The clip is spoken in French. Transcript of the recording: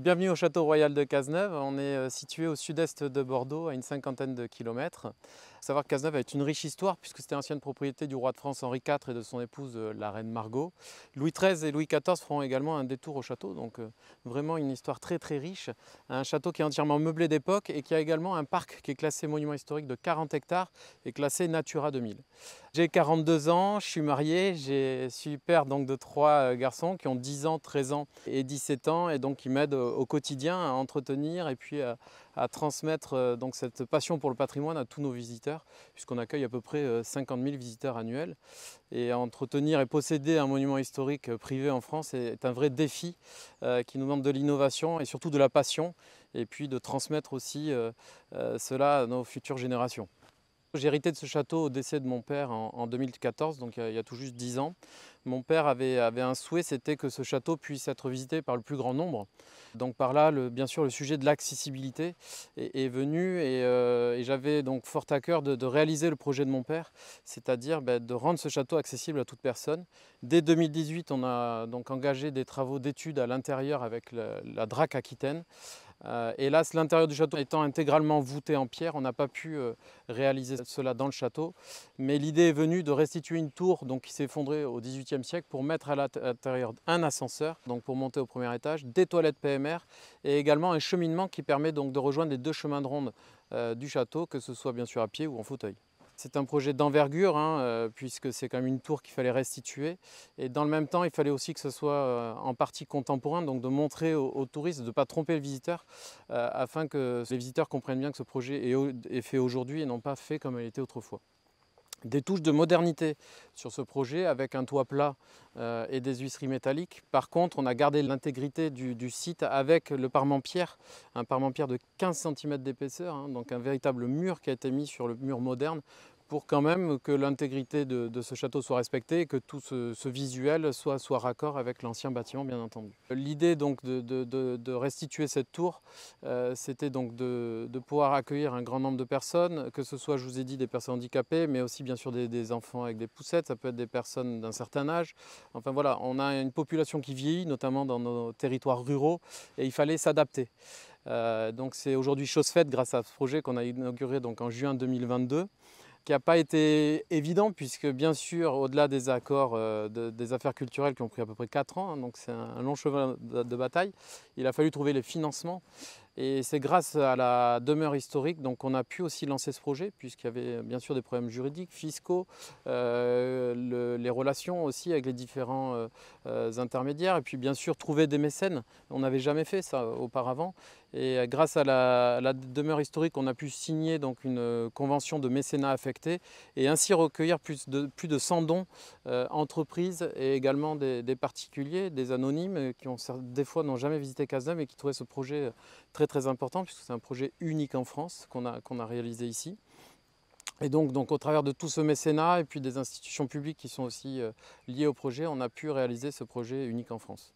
Bienvenue au Château Royal de Cazeneuve. On est euh, situé au sud-est de Bordeaux, à une cinquantaine de kilomètres. savoir Cazeneuve a une riche histoire puisque c'était ancienne propriété du roi de France Henri IV et de son épouse euh, la reine Margot. Louis XIII et Louis XIV feront également un détour au château, donc euh, vraiment une histoire très très riche. Un château qui est entièrement meublé d'époque et qui a également un parc qui est classé monument historique de 40 hectares et classé Natura 2000. J'ai 42 ans, je suis marié, je suis père donc de trois garçons qui ont 10 ans, 13 ans et 17 ans et donc qui m'aident au quotidien à entretenir et puis à, transmettre euh, donc cette passion pour le patrimoine à tous nos visiteurs, puisqu'on accueille à peu près 50 euh, 000 visiteurs annuels. Et entretenir et posséder un monument historique euh, privé en France est un vrai défi qui nous demande de l'innovation et surtout de la passion, et puis de transmettre aussi cela à nos futures générations. J'ai hérité de ce château au décès de mon père en, 2014, donc il y a tout juste 10 ans. Mon père avait, un souhait, c'était que ce château puisse être visité par le plus grand nombre. Donc par là, le, bien sûr, le sujet de l'accessibilité est, venu euh, et, j'avais donc fort à cœur de, réaliser le projet de mon père, c'est-à-dire ben, de rendre ce château accessible à toute personne. Dès 2018, on a donc engagé des travaux d'études à l'intérieur avec la DRAC Aquitaine. Euh, hélas, l'intérieur du château étant intégralement voûté en pierre, on n'a pas pu euh, réaliser cela dans le château. Mais l'idée est venue de restituer une tour qui s'est effondrée au XVIIIe siècle pour mettre à l'intérieur un ascenseur donc pour monter au premier étage, des toilettes PMR et également un cheminement qui permet donc de rejoindre les deux chemins de ronde euh, du château, que ce soit bien sûr à pied ou en fauteuil. C'est un projet d'envergure, hein, euh, puisque c'est quand même une tour qu'il fallait restituer. Et dans le même temps, il fallait aussi que ce soit euh, en partie contemporain, donc de montrer aux, touristes, de ne pas tromper le visiteur, euh, afin que les visiteurs comprennent bien que ce projet est, est fait aujourd'hui et non pas fait comme il était autrefois des touches de modernité sur ce projet avec un toit plat euh, et des huisseries métalliques. Par contre, on a gardé l'intégrité du, site avec le parement pierre, un parement pierre de 15 cm d'épaisseur, hein, donc un véritable mur qui a été mis sur le mur moderne pour quand même que l'intégrité de, ce château soit respectée et que tout ce, visuel soit, soit raccord avec l'ancien bâtiment, bien entendu. L'idée donc de, restituer cette tour, euh, c'était donc de, pouvoir accueillir un grand nombre de personnes, que ce soit, je vous ai dit, des personnes handicapées, mais aussi bien sûr des, enfants avec des poussettes, ça peut être des personnes d'un certain âge. Enfin voilà, on a une population qui vieillit, notamment dans nos territoires ruraux, et il fallait s'adapter. Euh, donc c'est aujourd'hui chose faite grâce à ce projet qu'on a inauguré donc en juin 2022 qui n'a pas été évident puisque bien sûr au-delà des accords euh, des affaires culturelles qui ont pris à peu près 4 ans, hein, donc c'est un, long cheval de, de, bataille, il a fallu trouver les financements et c'est grâce à la demeure historique qu'on a pu aussi lancer ce projet puisqu'il y avait bien sûr des problèmes juridiques, fiscaux, euh, les relations aussi avec les différents euh, euh, intermédiaires et puis bien sûr trouver des mécènes. On n'avait jamais fait ça auparavant et grâce à la, demeure historique on a pu signer donc une convention de mécénat affecté et ainsi recueillir plus de, plus de 100 dons entreprises et également des, particuliers, des anonymes qui ont, des fois n'ont jamais visité casam et qui trouvaient ce projet très très important puisque c'est un projet unique en France qu'on a, a réalisé ici. Et donc, donc, au travers de tout ce mécénat et puis des institutions publiques qui sont aussi euh, liées au projet, on a pu réaliser ce projet unique en France.